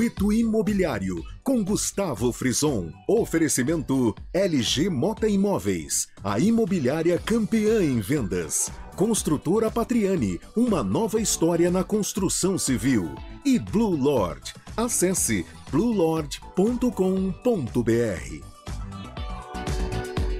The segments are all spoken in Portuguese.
Circuito Imobiliário, com Gustavo Frison. Oferecimento LG Mota Imóveis, a imobiliária campeã em vendas. Construtora Patriani, uma nova história na construção civil. E Blue Lord. Acesse bluelord.com.br.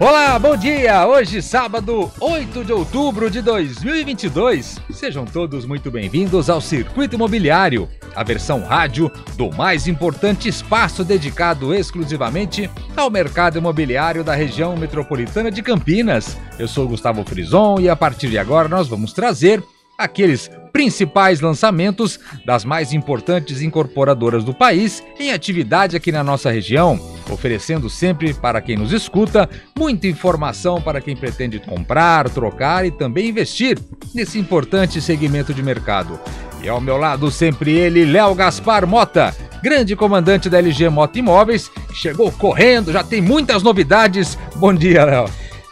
Olá, bom dia! Hoje, sábado 8 de outubro de 2022. Sejam todos muito bem-vindos ao Circuito Imobiliário, a versão rádio do mais importante espaço dedicado exclusivamente ao mercado imobiliário da região metropolitana de Campinas. Eu sou Gustavo Frison e a partir de agora nós vamos trazer aqueles principais lançamentos das mais importantes incorporadoras do país em atividade aqui na nossa região oferecendo sempre para quem nos escuta muita informação para quem pretende comprar, trocar e também investir nesse importante segmento de mercado. E ao meu lado sempre ele, Léo Gaspar Mota, grande comandante da LG Mota Imóveis, chegou correndo, já tem muitas novidades. Bom dia, Léo.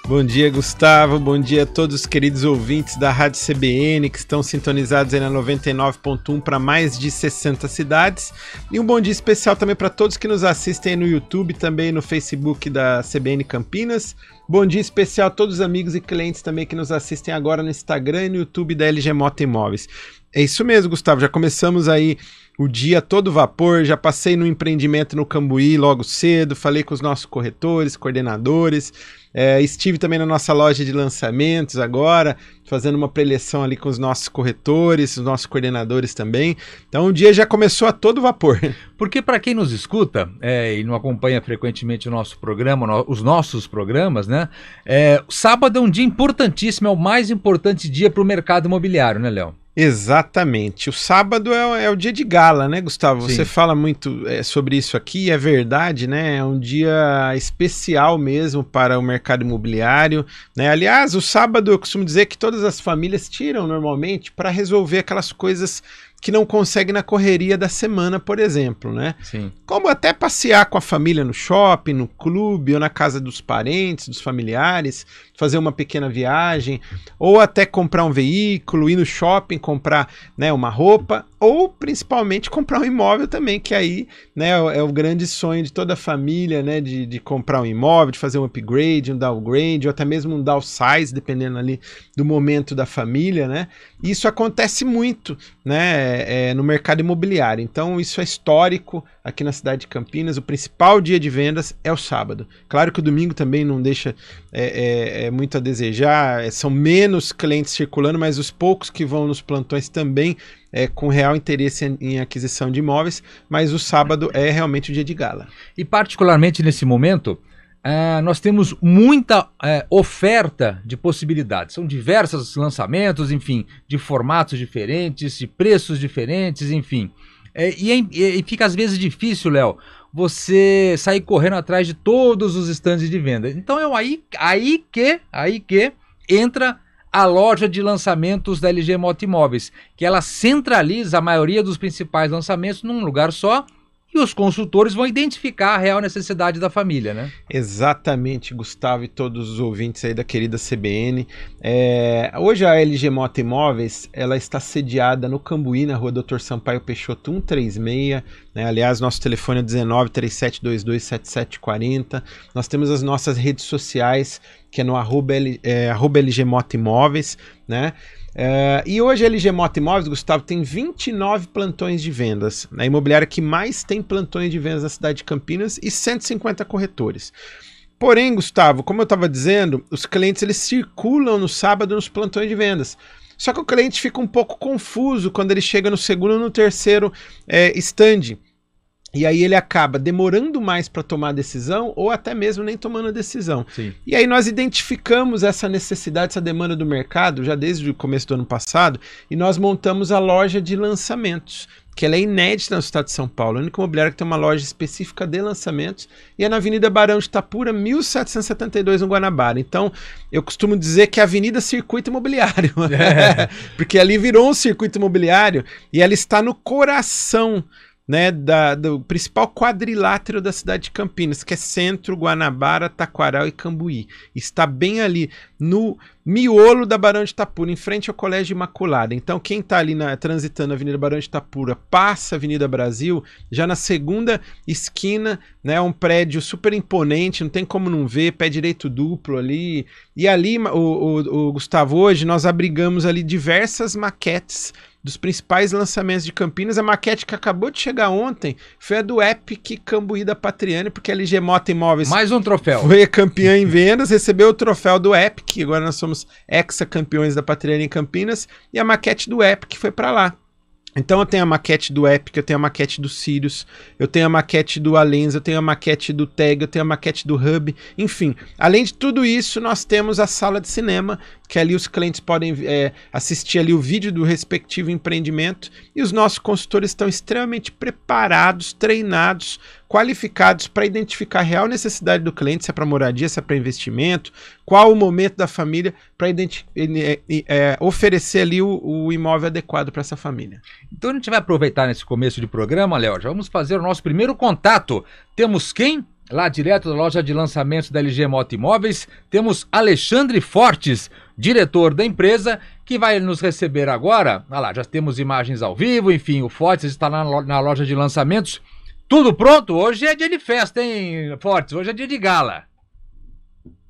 Bom dia, Gustavo. Bom dia a todos os queridos ouvintes da Rádio CBN que estão sintonizados aí na 99.1 para mais de 60 cidades. E um bom dia especial também para todos que nos assistem no YouTube, também no Facebook da CBN Campinas. Bom dia especial a todos os amigos e clientes também que nos assistem agora no Instagram e no YouTube da LG Mota Imóveis. É isso mesmo, Gustavo. Já começamos aí o dia todo vapor. Já passei no empreendimento no Cambuí logo cedo, falei com os nossos corretores, coordenadores é, estive também na nossa loja de lançamentos agora, fazendo uma preleção ali com os nossos corretores, os nossos coordenadores também. Então o dia já começou a todo vapor. Porque para quem nos escuta é, e não acompanha frequentemente o nosso programa, no, os nossos programas, né? É, sábado é um dia importantíssimo, é o mais importante dia para o mercado imobiliário, né, Léo? Exatamente. O sábado é, é, o dia de gala, né, Gustavo? Sim. Você fala muito é, sobre isso aqui, é verdade, né? É um dia especial mesmo para o mercado imobiliário. Né? Aliás, o sábado eu costumo dizer que todas as famílias tiram normalmente para resolver aquelas coisas que não consegue na correria da semana, por exemplo, né? Sim. Como até passear com a família no shopping, no clube ou na casa dos parentes, dos familiares, fazer uma pequena viagem, ou até comprar um veículo, ir no shopping comprar, né, uma roupa, ou principalmente comprar um imóvel também, que aí, né, é o é grande sonho de toda a família, né, de, de comprar um imóvel, de fazer um upgrade, um downgrade, ou até mesmo um downsize, dependendo ali do momento da família, né? Isso acontece muito, né? É, é, no mercado imobiliário. Então, isso é histórico aqui na cidade de Campinas. O principal dia de vendas é o sábado. Claro que o domingo também não deixa é, é, é muito a desejar, são menos clientes circulando, mas os poucos que vão nos plantões também é, com real interesse em, em aquisição de imóveis. Mas o sábado é realmente o dia de gala. E, particularmente nesse momento ah, nós temos muita é, oferta de possibilidades. São diversos lançamentos, enfim, de formatos diferentes, de preços diferentes, enfim. É, e, é, e, fica às vezes difícil, Léo, você sair correndo atrás de todos os stands de venda. Então é aí, aí que aí que entra a loja de lançamentos da LG Moto Imóveis, que ela centraliza a maioria dos principais lançamentos num lugar só e os consultores vão identificar a real necessidade da família, né? Exatamente, Gustavo e todos os ouvintes aí da querida CBN. É, hoje a LG Mota Imóveis, ela está sediada no Cambuí, na rua Doutor Sampaio Peixoto 136, né? aliás, nosso telefone é 19 Nós temos as nossas redes sociais, que é no arroba, é, arroba LG Mota Imóveis, né? Uh, e hoje a LG Mota Imóveis, Gustavo, tem 29 plantões de vendas. Né? A imobiliária que mais tem plantões de vendas na cidade de Campinas e 150 corretores. Porém, Gustavo, como eu estava dizendo, os clientes eles circulam no sábado nos plantões de vendas. Só que o cliente fica um pouco confuso quando ele chega no segundo ou no terceiro é, stand. E aí ele acaba demorando mais para tomar a decisão ou até mesmo nem tomando a decisão. Sim. E aí nós identificamos essa necessidade, essa demanda do mercado já desde o começo do ano passado e nós montamos a loja de lançamentos, que ela é inédita no estado de São Paulo. A única imobiliária que tem uma loja específica de lançamentos e é na Avenida Barão de Itapura, 1772, no Guanabara. Então, eu costumo dizer que é a Avenida Circuito Imobiliário, é. porque ali virou um circuito imobiliário e ela está no coração né, da, do principal quadrilátero da cidade de Campinas, que é Centro, Guanabara, Taquaral e Cambuí. Está bem ali no miolo da Barão de Itapura, em frente ao Colégio Imaculada. Então, quem está ali na, transitando a Avenida Barão de Itapura, passa a Avenida Brasil, já na segunda esquina, né, um prédio super imponente, não tem como não ver, pé direito duplo ali. E ali, o, o, o Gustavo, hoje nós abrigamos ali diversas maquetes dos principais lançamentos de Campinas. A maquete que acabou de chegar ontem foi a do Epic Cambuí da Patriane, porque a LG Mota Imóveis. Mais um troféu. Foi campeã em vendas, recebeu o troféu do Epic, agora nós somos ex-campeões da Patriane em Campinas, e a maquete do Epic foi para lá. Então eu tenho a maquete do Epic, eu tenho a maquete do Sirius, eu tenho a maquete do Alens, eu tenho a maquete do Tag, eu tenho a maquete do Hub, enfim. Além de tudo isso, nós temos a sala de cinema, que ali os clientes podem é, assistir ali o vídeo do respectivo empreendimento e os nossos consultores estão extremamente preparados, treinados qualificados para identificar a real necessidade do cliente, se é para moradia, se é para investimento, qual o momento da família, para é, é, oferecer ali o, o imóvel adequado para essa família. Então a gente vai aproveitar nesse começo de programa, Léo, já vamos fazer o nosso primeiro contato. Temos quem? Lá direto da loja de lançamentos da LG Moto Imóveis, temos Alexandre Fortes, diretor da empresa, que vai nos receber agora. Ah lá, já temos imagens ao vivo, enfim, o Fortes está na loja de lançamentos. Tudo pronto? Hoje é dia de festa, hein, Fortes? Hoje é dia de gala.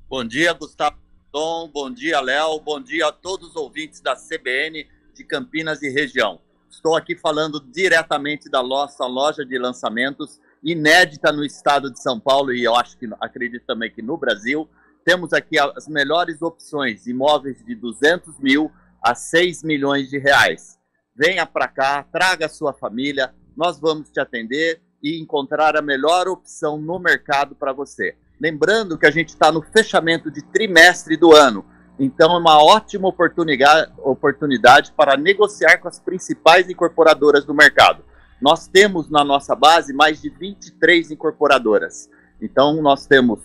Bom dia, Gustavo Tom. Bom dia, Léo. Bom dia a todos os ouvintes da CBN de Campinas e região. Estou aqui falando diretamente da nossa loja de lançamentos, inédita no estado de São Paulo e eu acho que acredito também que no Brasil. Temos aqui as melhores opções, imóveis de 200 mil a 6 milhões de reais. Venha para cá, traga a sua família, nós vamos te atender e encontrar a melhor opção no mercado para você. Lembrando que a gente está no fechamento de trimestre do ano, então é uma ótima oportunidade, para negociar com as principais incorporadoras do mercado. Nós temos na nossa base mais de 23 incorporadoras, então nós temos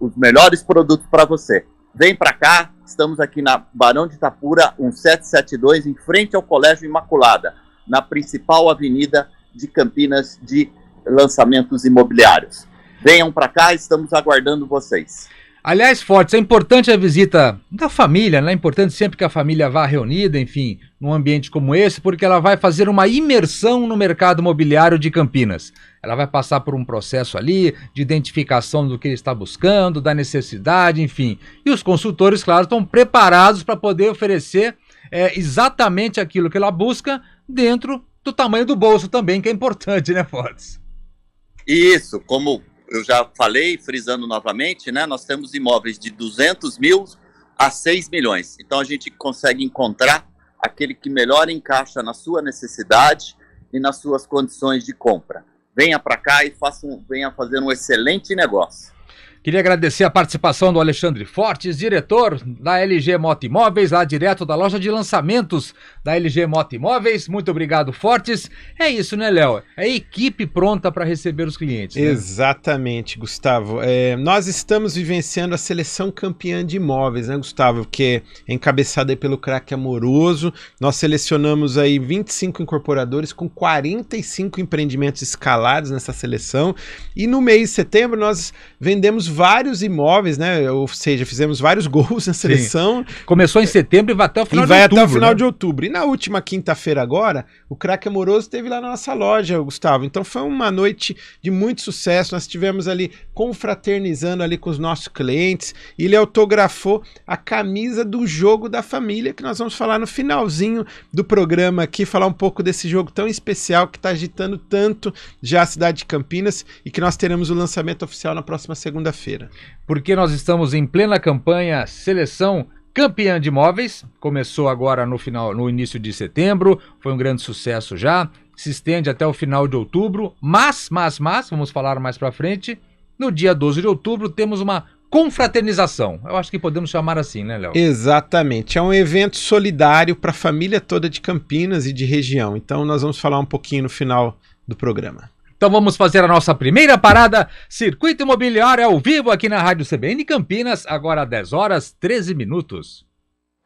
os melhores produtos para você. Vem para cá, estamos aqui na Barão de Itapura 1772, em frente ao Colégio Imaculada, na principal avenida de Campinas de lançamentos imobiliários. Venham para cá, estamos aguardando vocês. Aliás, Fortes, é importante a visita da família, né? É importante sempre que a família vá reunida, enfim, num ambiente como esse, porque ela vai fazer uma imersão no mercado imobiliário de Campinas. Ela vai passar por um processo ali de identificação do que ele está buscando, da necessidade, enfim. E os consultores, claro, estão preparados para poder oferecer é, exatamente aquilo que ela busca dentro do tamanho do bolso também, que é importante, né, Fortes? Isso, como eu já falei, frisando novamente, né, nós temos imóveis de 200 mil a 6 milhões. Então a gente consegue encontrar aquele que melhor encaixa na sua necessidade e nas suas condições de compra. Venha para cá e faça um, venha fazer um excelente negócio. Queria agradecer a participação do Alexandre Fortes, diretor da LG Moto Imóveis, lá direto da loja de lançamentos da LG Moto Imóveis. Muito obrigado, Fortes. É isso, né, Léo? É a equipe pronta para receber os clientes. Né? Exatamente, Gustavo. É, nós estamos vivenciando a seleção campeã de imóveis, né, Gustavo? Que é encabeçada pelo craque amoroso. Nós selecionamos aí 25 incorporadores com 45 empreendimentos escalados nessa seleção. E no mês de setembro nós vendemos vários imóveis, né? Ou seja, fizemos vários gols na seleção. Sim. Começou em setembro e vai até o final e de outubro. E vai até o final né? de outubro. E na última quinta-feira agora, o Crack Amoroso teve lá na nossa loja, Gustavo. Então foi uma noite de muito sucesso. Nós estivemos ali confraternizando ali com os nossos clientes. E ele autografou a camisa do jogo da família, que nós vamos falar no finalzinho do programa aqui, falar um pouco desse jogo tão especial que está agitando tanto já a cidade de Campinas e que nós teremos o lançamento oficial na próxima segunda-feira. Porque nós estamos em plena campanha seleção Campeã de Imóveis, começou agora no final, no início de setembro, foi um grande sucesso já, se estende até o final de outubro, mas, mas, mas, vamos falar mais para frente, no dia 12 de outubro temos uma confraternização. Eu acho que podemos chamar assim, né, Léo? Exatamente. É um evento solidário para a família toda de Campinas e de região. Então nós vamos falar um pouquinho no final do programa. Então vamos fazer a nossa primeira parada, Circuito Imobiliário ao vivo aqui na Rádio CBN Campinas, agora 10 horas 13 minutos.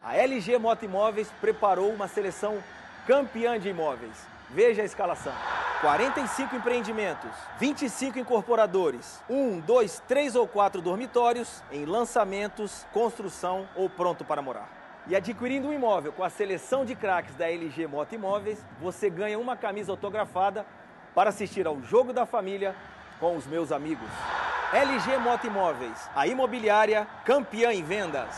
A LG Moto Imóveis preparou uma seleção campeã de imóveis. Veja a escalação. 45 empreendimentos, 25 incorporadores, 1, 2, 3 ou 4 dormitórios em lançamentos, construção ou pronto para morar. E adquirindo um imóvel com a seleção de craques da LG Moto Imóveis, você ganha uma camisa autografada para assistir ao Jogo da Família com os meus amigos. LG Moto Imóveis, a imobiliária campeã em vendas.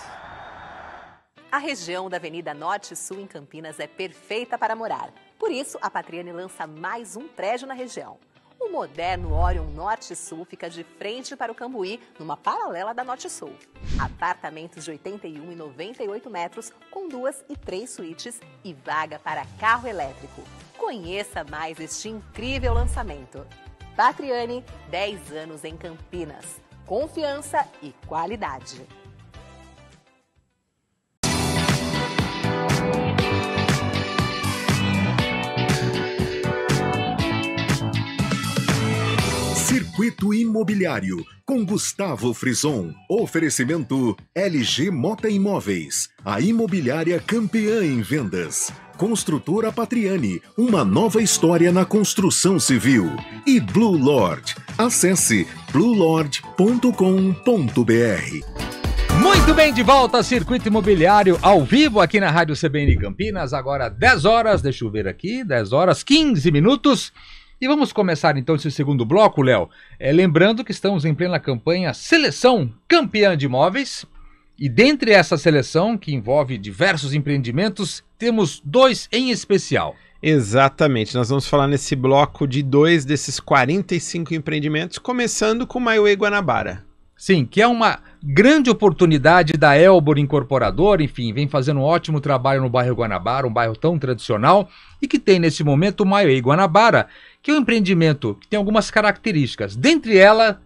A região da Avenida Norte Sul em Campinas é perfeita para morar. Por isso, a Patriane lança mais um prédio na região. O moderno Orion Norte Sul fica de frente para o Cambuí, numa paralela da Norte Sul. Apartamentos de 81 e 98 metros, com duas e três suítes e vaga para carro elétrico. Conheça mais este incrível lançamento. Patriane, 10 anos em Campinas. Confiança e qualidade. Circuito Imobiliário, com Gustavo Frison. Oferecimento LG Mota Imóveis, a imobiliária campeã em vendas. Construtora Patriani, uma nova história na construção civil. E Blue Lord. Acesse bluelord.com.br. Muito bem, de volta Circuito Imobiliário ao vivo aqui na Rádio CBN Campinas, agora 10 horas, deixa eu ver aqui, 10 horas 15 minutos. E vamos começar então esse segundo bloco, Léo. É, lembrando que estamos em plena campanha Seleção Campeã de Imóveis. E dentre essa seleção, que envolve diversos empreendimentos, temos dois em especial. Exatamente, nós vamos falar nesse bloco de dois desses 45 empreendimentos, começando com o Maiway Guanabara. Sim, que é uma grande oportunidade da Elbor Incorporadora, enfim, vem fazendo um ótimo trabalho no bairro Guanabara, um bairro tão tradicional, e que tem nesse momento o Maiway Guanabara, que é um empreendimento que tem algumas características. Dentre elas,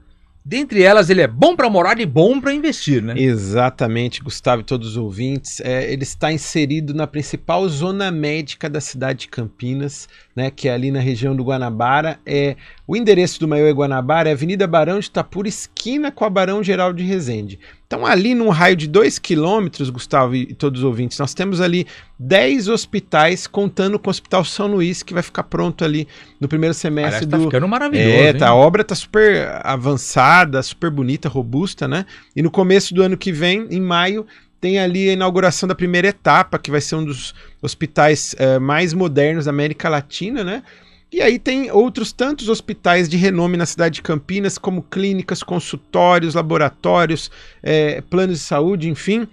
Dentre elas, ele é bom para morar e bom para investir, né? Exatamente, Gustavo e todos os ouvintes. É, ele está inserido na principal zona médica da cidade de Campinas, né, que é ali na região do Guanabara. É o endereço do Maior Guanabara é Avenida Barão de Itapur, esquina com a Barão Geral de Resende. Então, ali num raio de 2 quilômetros, Gustavo e todos os ouvintes, nós temos ali 10 hospitais, contando com o Hospital São Luís, que vai ficar pronto ali no primeiro semestre Aliás, tá do... tá ficando maravilhoso. É, tá, a obra tá super avançada, super bonita, robusta, né? E no começo do ano que vem, em maio, tem ali a inauguração da primeira etapa, que vai ser um dos hospitais eh, mais modernos da América Latina, né? E aí tem outros tantos hospitais de renome na cidade de Campinas, como clínicas, consultórios, laboratórios, é, planos de saúde, enfim,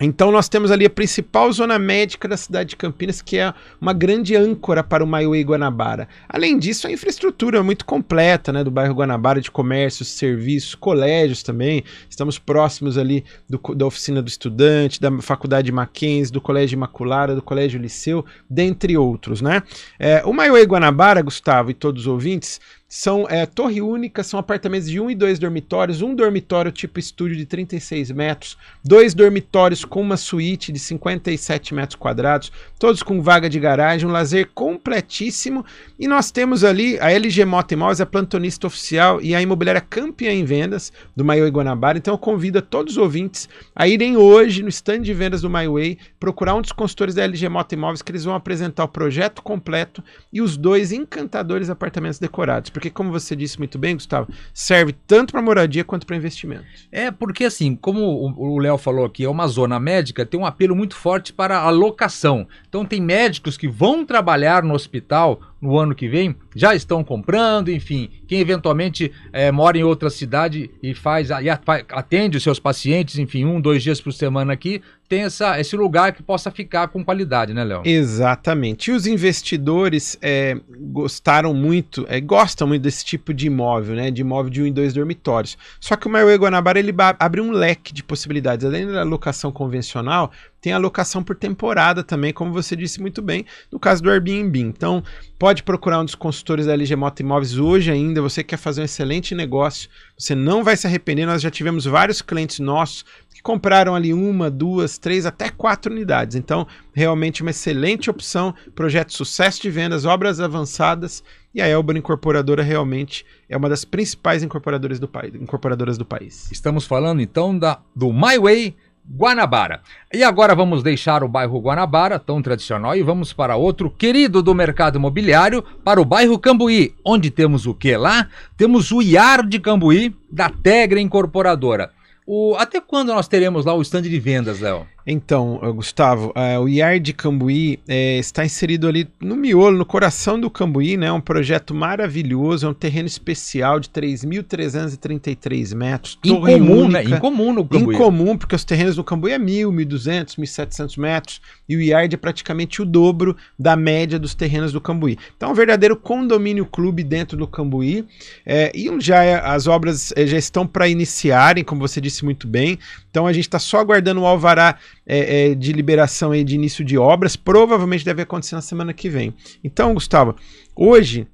então nós temos ali a principal zona médica da cidade de Campinas, que é uma grande âncora para o Maiway Guanabara. Além disso, a infraestrutura é muito completa, né, do bairro Guanabara de comércios, serviços, colégios também. Estamos próximos ali do, da oficina do estudante, da faculdade Mackenzie, do Colégio Imaculada, do Colégio Liceu, dentre outros, né? É, o Maiway Guanabara, Gustavo e todos os ouvintes, são é, torre única, são apartamentos de um e dois dormitórios, um dormitório tipo estúdio de 36 metros, dois dormitórios com uma suíte de 57 metros quadrados, todos com vaga de garagem, um lazer completíssimo. E nós temos ali a LG Moto Imóveis, a plantonista oficial e a imobiliária campeã em vendas do Maiway Guanabara. Então eu convido a todos os ouvintes a irem hoje no stand de vendas do Maiway procurar um dos consultores da LG Moto Imóveis que eles vão apresentar o projeto completo e os dois encantadores apartamentos decorados porque como você disse muito bem, Gustavo, serve tanto para moradia quanto para investimento. É, porque assim, como o Léo falou aqui, é uma zona médica, tem um apelo muito forte para a locação. Então tem médicos que vão trabalhar no hospital no ano que vem já estão comprando, enfim, quem eventualmente é, mora em outra cidade e faz e atende os seus pacientes, enfim, um, dois dias por semana aqui, tem essa, esse lugar que possa ficar com qualidade, né, Léo? Exatamente. E os investidores é, gostaram muito, é, gostam muito desse tipo de imóvel, né? De imóvel de um e dois dormitórios. Só que o Maior Guanabara ele abre um leque de possibilidades. Além da locação convencional, tem alocação por temporada também, como você disse muito bem, no caso do Airbnb. Então, pode procurar um dos consultores da LG Moto Imóveis hoje ainda. Você quer fazer um excelente negócio, você não vai se arrepender. Nós já tivemos vários clientes nossos que compraram ali uma, duas, três, até quatro unidades. Então, realmente uma excelente opção. Projeto sucesso de vendas, obras avançadas. E a Elba Incorporadora realmente é uma das principais incorporadoras do, país, incorporadoras do país. Estamos falando então da, do MyWay Guanabara. E agora vamos deixar o bairro Guanabara, tão tradicional, e vamos para outro querido do mercado imobiliário, para o bairro Cambuí, onde temos o que lá? Temos o IAR de Cambuí, da Tegra Incorporadora. O, até quando nós teremos lá o stand de vendas, Léo? Então, eh, Gustavo, uh, o IAR de Cambuí eh, está inserido ali no miolo, no coração do Cambuí, né? um projeto maravilhoso, é um terreno especial de 3.333 metros. Incomum, né? Incomum no Cambuí. Incomum, porque os terrenos no Cambuí é 1.000, 1.200, 1.700 metros, e o IAR é praticamente o dobro da média dos terrenos do Cambuí. Então, um verdadeiro condomínio clube dentro do Cambuí, eh, e já as obras já estão para iniciarem, como você disse muito bem, então a gente está só aguardando o alvará é, é, de liberação e de início de obras. Provavelmente deve acontecer na semana que vem. Então, Gustavo, hoje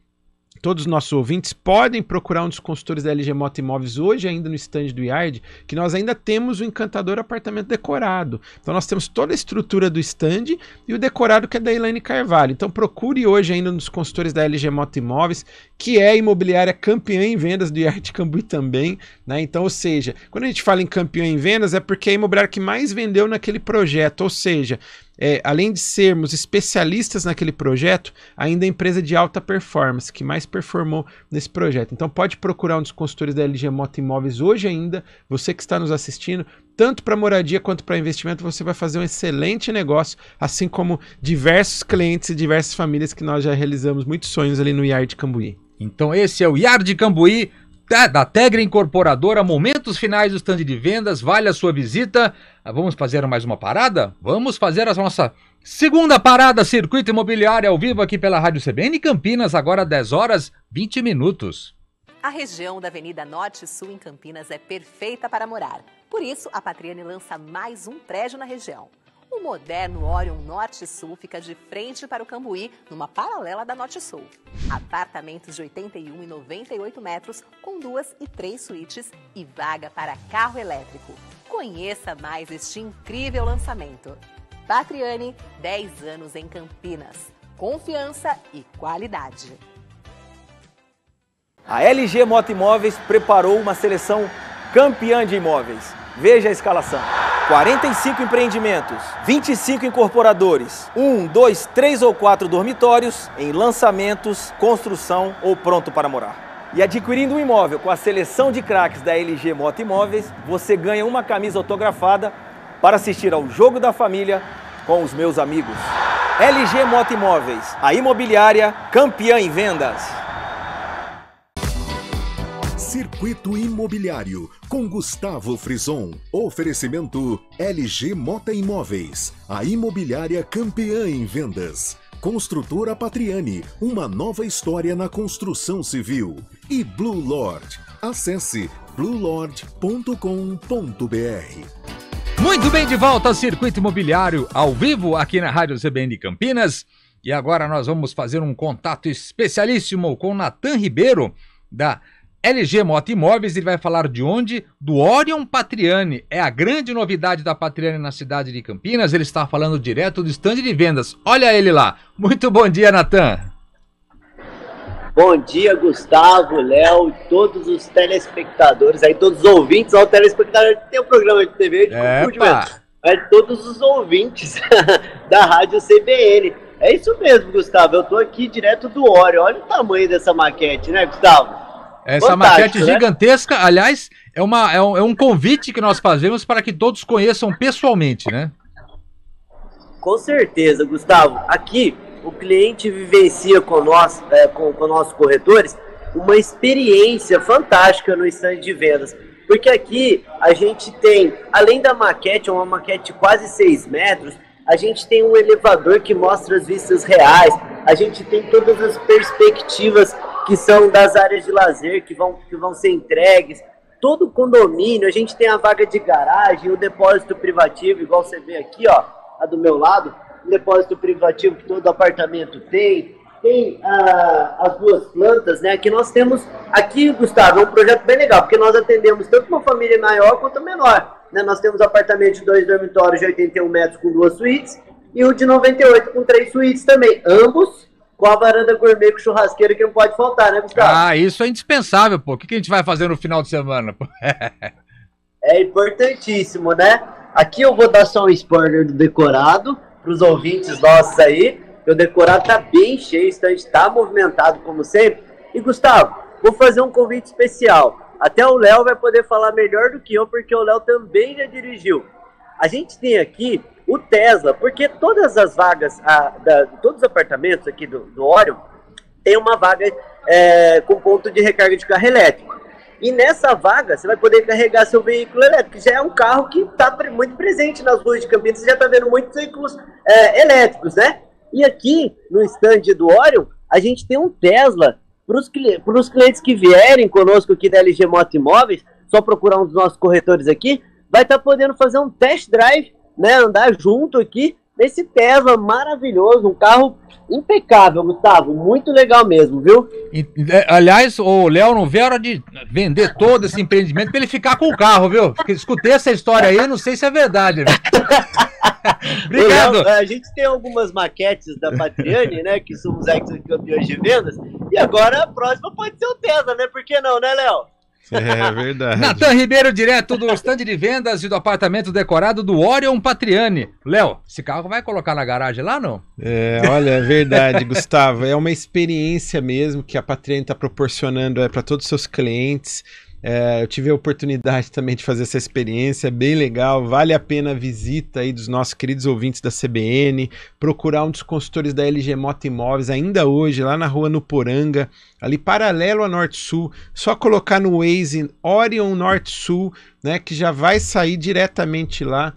todos os nossos ouvintes podem procurar um dos consultores da LG Moto Imóveis hoje, ainda no stand do Yard, que nós ainda temos o encantador apartamento decorado. Então nós temos toda a estrutura do stand e o decorado que é da Elaine Carvalho. Então procure hoje ainda nos consultores da LG Moto Imóveis, que é imobiliária campeã em vendas do Yard Cambuí também, né? Então, ou seja, quando a gente fala em campeã em vendas é porque é a imobiliária que mais vendeu naquele projeto, ou seja, é, além de sermos especialistas naquele projeto, ainda é empresa de alta performance, que mais performou nesse projeto. Então pode procurar um dos consultores da LG Moto Imóveis hoje ainda, você que está nos assistindo, tanto para moradia quanto para investimento, você vai fazer um excelente negócio, assim como diversos clientes e diversas famílias que nós já realizamos muitos sonhos ali no Yard Cambuí. Então esse é o Yard Cambuí, da Tegra Incorporadora, momentos finais do stand de vendas, vale a sua visita. Ah, vamos fazer mais uma parada? Vamos fazer a nossa segunda parada, Circuito Imobiliário ao vivo aqui pela Rádio CBN Campinas, agora 10 horas 20 minutos. A região da Avenida Norte Sul em Campinas é perfeita para morar. Por isso, a Patriane lança mais um prédio na região. O moderno Orion Norte Sul fica de frente para o Cambuí, numa paralela da Norte Sul. Apartamentos de 81 e 98 metros, com duas e três suítes e vaga para carro elétrico. Conheça mais este incrível lançamento. Patriane, 10 anos em Campinas. Confiança e qualidade. A LG Moto Imóveis preparou uma seleção campeã de imóveis. Veja a escalação. 45 empreendimentos, 25 incorporadores, 1, 2, 3 ou 4 dormitórios em lançamentos, construção ou pronto para morar. E adquirindo um imóvel com a seleção de craques da LG Moto Imóveis, você ganha uma camisa autografada para assistir ao Jogo da Família com os meus amigos. LG Moto Imóveis, a imobiliária campeã em vendas. Circuito Imobiliário com Gustavo Frison. Oferecimento LG Mota Imóveis, a imobiliária campeã em vendas. Construtora Patriani, uma nova história na construção civil. E Blue Lord. Acesse bluelord.com.br. Muito bem, de volta ao Circuito Imobiliário, ao vivo aqui na Rádio CBN Campinas. E agora nós vamos fazer um contato especialíssimo com Natan Ribeiro, da LG Moto Imóveis, ele vai falar de onde? Do Orion Patriani. É a grande novidade da Patriani na cidade de Campinas. Ele está falando direto do estande de vendas. Olha ele lá. Muito bom dia, Natan. Bom dia, Gustavo, Léo todos os telespectadores aí, todos os ouvintes, ao telespectador tem um programa de TV de cultivo, mas todos os ouvintes da Rádio CBN. É isso mesmo, Gustavo. Eu estou aqui direto do Orion. Olha o tamanho dessa maquete, né, Gustavo? Essa é Fantástico, maquete né? gigantesca, aliás, é, uma, é, um, é um convite que nós fazemos para que todos conheçam pessoalmente, né? Com certeza, Gustavo. Aqui, o cliente vivencia com nós, é, com, com nossos corretores, uma experiência fantástica no stand de vendas. Porque aqui a gente tem, além da maquete, é uma maquete de quase 6 metros, a gente tem um elevador que mostra as vistas reais, a gente tem todas as perspectivas que são das áreas de lazer, que vão, que vão ser entregues. Todo condomínio, a gente tem a vaga de garagem, o depósito privativo, igual você vê aqui, ó, a do meu lado, o depósito privativo que todo apartamento tem, tem ah, as duas plantas, né? Que nós temos aqui, Gustavo, é um projeto bem legal, porque nós atendemos tanto uma família maior quanto menor. Né? Nós temos apartamento de dois dormitórios de 81 metros com duas suítes e o de 98 com três suítes também, ambos com a varanda gourmet com churrasqueira que não pode faltar, né, Gustavo? Ah, isso é indispensável, pô. O que, a gente vai fazer no final de semana, pô? é importantíssimo, né? Aqui eu vou dar só um spoiler do decorado para os ouvintes nossos aí. O decorado tá bem cheio, o stand está movimentado como sempre. E Gustavo, vou fazer um convite especial. Até o Léo vai poder falar melhor do que eu, porque o Léo também já dirigiu. A gente tem aqui o Tesla, porque todas as vagas, a, da, todos os apartamentos aqui do, do Orion, tem uma vaga é, com ponto de recarga de carro elétrico. E nessa vaga, você vai poder carregar seu veículo elétrico. Já é um carro que está muito presente nas ruas de Campinas. Você já está vendo muitos veículos é, elétricos, né? E aqui, no stand do Orion, a gente tem um Tesla. Para os cli clientes que vierem conosco aqui da LG Moto Imóveis, só procurar um dos nossos corretores aqui, vai estar tá podendo fazer um test drive né, andar junto aqui nesse Tesla maravilhoso, um carro impecável, Gustavo, muito legal mesmo, viu? É, aliás, o Léo não vê a hora de vender todo esse empreendimento para ele ficar com o carro, viu? escutei essa história aí, não sei se é verdade. Obrigado. Léo, a gente tem algumas maquetes da Patriane, né, que somos ex-campeões de vendas, e agora a próxima pode ser o Tesla, né? Por que não, né, Léo? É verdade. Natan Ribeiro, direto do stand de vendas e do apartamento decorado do Orion Patriani. Léo, esse carro vai colocar na garagem lá, não? É, olha, é verdade, Gustavo. É uma experiência mesmo que a Patriani está proporcionando é, para todos os seus clientes. É, eu tive a oportunidade também de fazer essa experiência, é bem legal. Vale a pena a visita aí dos nossos queridos ouvintes da CBN, procurar um dos consultores da LG Moto Imóveis, ainda hoje, lá na rua Nuporanga, ali paralelo a Norte Sul. Só colocar no Waze Orion Norte Sul, né, que já vai sair diretamente lá.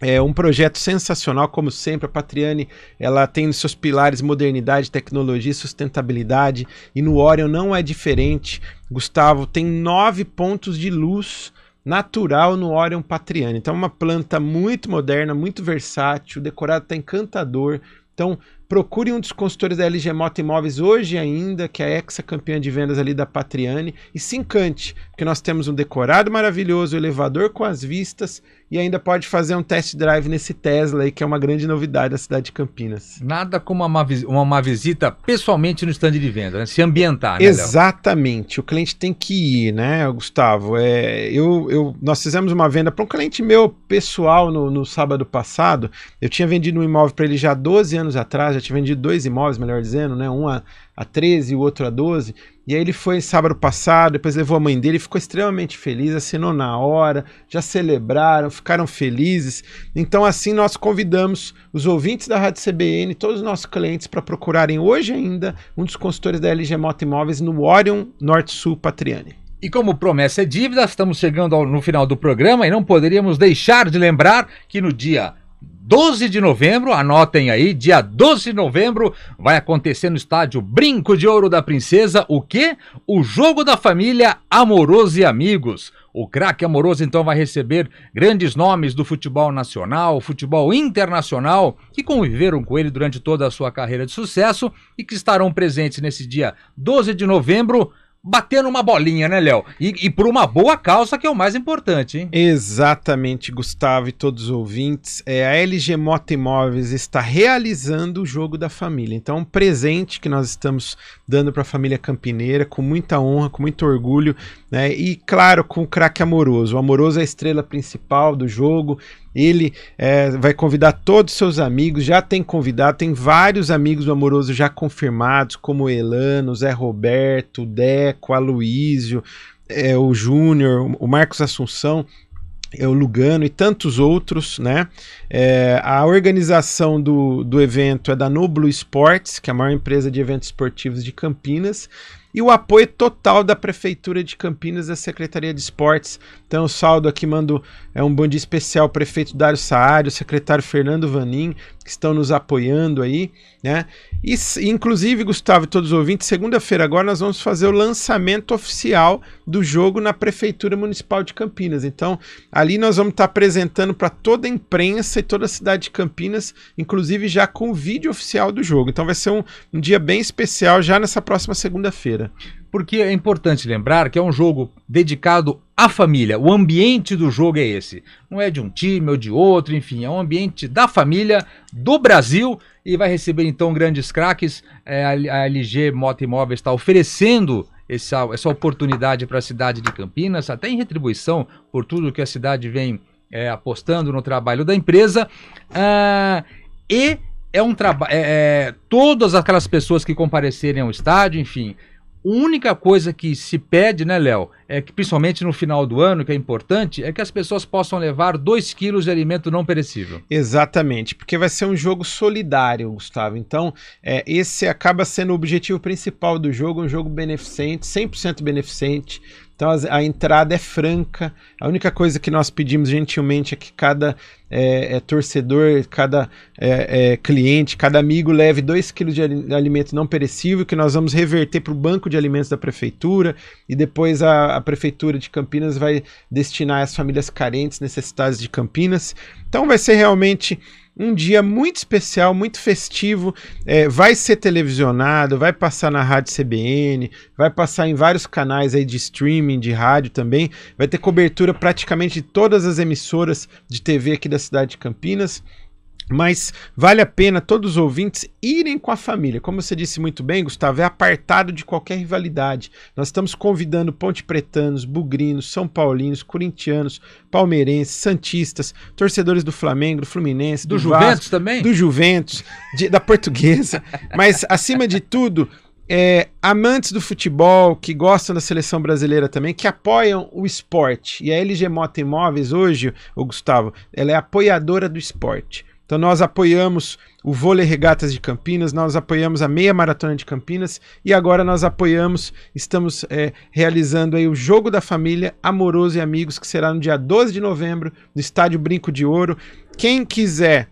É um projeto sensacional, como sempre. A Patriane ela tem nos seus pilares modernidade, tecnologia, sustentabilidade. E no Orion não é diferente. Gustavo tem nove pontos de luz natural no Orion Patriane. Então, é uma planta muito moderna, muito versátil, decorada, está encantador. Então, Procure um dos consultores da LG Mota Imóveis hoje ainda, que é ex-campeã de vendas ali da Patriane, e se encante, porque nós temos um decorado maravilhoso, elevador com as vistas, e ainda pode fazer um test drive nesse Tesla aí, que é uma grande novidade da cidade de Campinas. Nada como uma, uma, uma visita pessoalmente no stand de venda, né? se ambientar, né, Exatamente, o cliente tem que ir, né, Gustavo? É, eu, eu, nós fizemos uma venda para um cliente meu pessoal no, no sábado passado, eu tinha vendido um imóvel para ele já há 12 anos atrás, já tinha vendido dois imóveis, melhor dizendo, né? Um a, a 13 e o outro a 12. E aí ele foi sábado passado, depois levou a mãe dele, ficou extremamente feliz, assinou na hora, já celebraram, ficaram felizes. Então, assim, nós convidamos os ouvintes da Rádio CBN, todos os nossos clientes, para procurarem hoje ainda um dos consultores da LG Moto Imóveis no Orion Norte Sul Patriane. E como promessa é dívida, estamos chegando ao, no final do programa e não poderíamos deixar de lembrar que no dia 12 de novembro, anotem aí, dia 12 de novembro, vai acontecer no estádio Brinco de Ouro da Princesa, o quê? O jogo da família Amoroso e Amigos. O craque amoroso então vai receber grandes nomes do futebol nacional, futebol internacional, que conviveram com ele durante toda a sua carreira de sucesso e que estarão presentes nesse dia 12 de novembro batendo uma bolinha, né, Léo? E, e, por uma boa causa, que é o mais importante, hein? Exatamente, Gustavo e todos os ouvintes. É, a LG Mota Imóveis está realizando o jogo da família. Então, um presente que nós estamos dando para a família campineira, com muita honra, com muito orgulho, né? E claro, com o craque amoroso. O amoroso é a estrela principal do jogo. Ele é, vai convidar todos os seus amigos, já tem convidado, tem vários amigos do Amoroso já confirmados, como Elano, Zé Roberto, Deco, Aloísio, é, o Júnior, o Marcos Assunção. É o Lugano e tantos outros, né? É, a organização do, do evento é da Noblu Esportes, que é a maior empresa de eventos esportivos de Campinas, e o apoio total da Prefeitura de Campinas, da Secretaria de Esportes. Então, saldo aqui mando é um bom dia especial ao prefeito Dário Saário, secretário Fernando Vanin, que estão nos apoiando aí, né? E, inclusive, Gustavo e todos os ouvintes, segunda-feira agora nós vamos fazer o lançamento oficial do jogo na Prefeitura Municipal de Campinas. Então, ali nós vamos estar tá apresentando para toda a imprensa e toda a cidade de Campinas, inclusive já com o vídeo oficial do jogo. Então vai ser um, um dia bem especial já nessa próxima segunda-feira porque é importante lembrar que é um jogo dedicado à família. O ambiente do jogo é esse. Não é de um time ou de outro, enfim, é um ambiente da família, do Brasil, e vai receber então grandes craques. É, a LG Moto Imóveis está oferecendo essa, essa oportunidade para a cidade de Campinas, até em retribuição por tudo que a cidade vem é, apostando no trabalho da empresa. Ah, e é um trabalho. É, é, todas aquelas pessoas que comparecerem ao estádio, enfim, a única coisa que se pede, né, Léo, é que principalmente no final do ano, que é importante, é que as pessoas possam levar 2 quilos de alimento não perecível. Exatamente, porque vai ser um jogo solidário, Gustavo. Então, é, esse acaba sendo o objetivo principal do jogo, um jogo beneficente, 100% beneficente, então a entrada é franca. A única coisa que nós pedimos gentilmente é que cada é, é, torcedor, cada é, é cliente, cada amigo leve 2 kg de alimento não perecível, que nós vamos reverter para o banco de alimentos da prefeitura e depois a, a, prefeitura de Campinas vai destinar às famílias carentes, necessitadas de Campinas. Então vai ser realmente um dia muito especial, muito festivo. É, vai ser televisionado, vai passar na rádio CBN, vai passar em vários canais aí de streaming, de rádio também. Vai ter cobertura praticamente de todas as emissoras de TV aqui da cidade de Campinas. Mas vale a pena todos os ouvintes irem com a família. Como você disse muito bem, Gustavo, é apartado de qualquer rivalidade. Nós estamos convidando ponte pretanos, bugrinos, são paulinos, corintianos, palmeirenses, santistas, torcedores do Flamengo, do Fluminense, do, do Juventus Vasco, também? Do Juventus, de, da Portuguesa. Mas, acima de tudo, é, amantes do futebol, que gostam da seleção brasileira também, que apoiam o esporte. E a LG Mota Imóveis, hoje, o Gustavo, ela é apoiadora do esporte. Então nós apoiamos o vôlei regatas de Campinas, nós apoiamos a meia maratona de Campinas e agora nós apoiamos, estamos é, realizando aí o jogo da família Amoroso e Amigos que será no dia 12 de novembro no estádio Brinco de Ouro. Quem quiser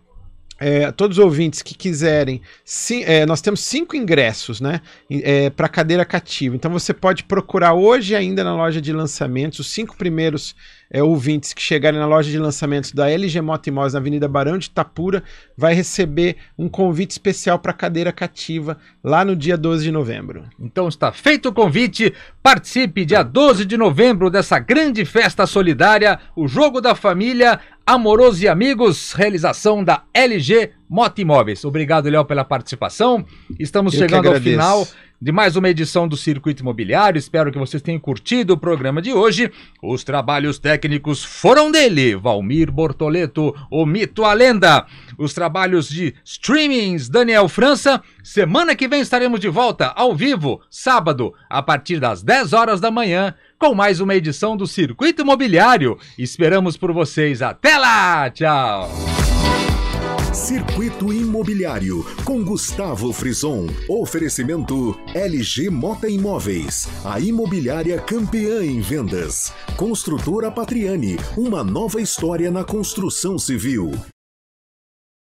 é, todos os ouvintes que quiserem, sim, é, nós temos cinco ingressos né, é, para cadeira cativa. Então você pode procurar hoje ainda na loja de lançamentos os cinco primeiros é, ouvintes que chegarem na loja de lançamentos da LG Moto Imóveis na Avenida Barão de Itapura, vai receber um convite especial para a cadeira cativa lá no dia 12 de novembro. Então está feito o convite, participe dia 12 de novembro dessa grande festa solidária, o Jogo da Família, Amoroso e Amigos, realização da LG Moto Imóveis. Obrigado, Léo, pela participação. Estamos Eu chegando ao final de mais uma edição do Circuito Imobiliário. Espero que vocês tenham curtido o programa de hoje. Os trabalhos técnicos foram dele, Valmir Bortoleto, o mito, a lenda. Os trabalhos de streamings, Daniel França. Semana que vem estaremos de volta ao vivo, sábado, a partir das 10 horas da manhã, com mais uma edição do Circuito Imobiliário. Esperamos por vocês. Até lá! Tchau! Circuito Imobiliário com Gustavo Frison. Oferecimento LG Mota Imóveis, a imobiliária campeã em vendas. Construtora Patriane, uma nova história na construção civil.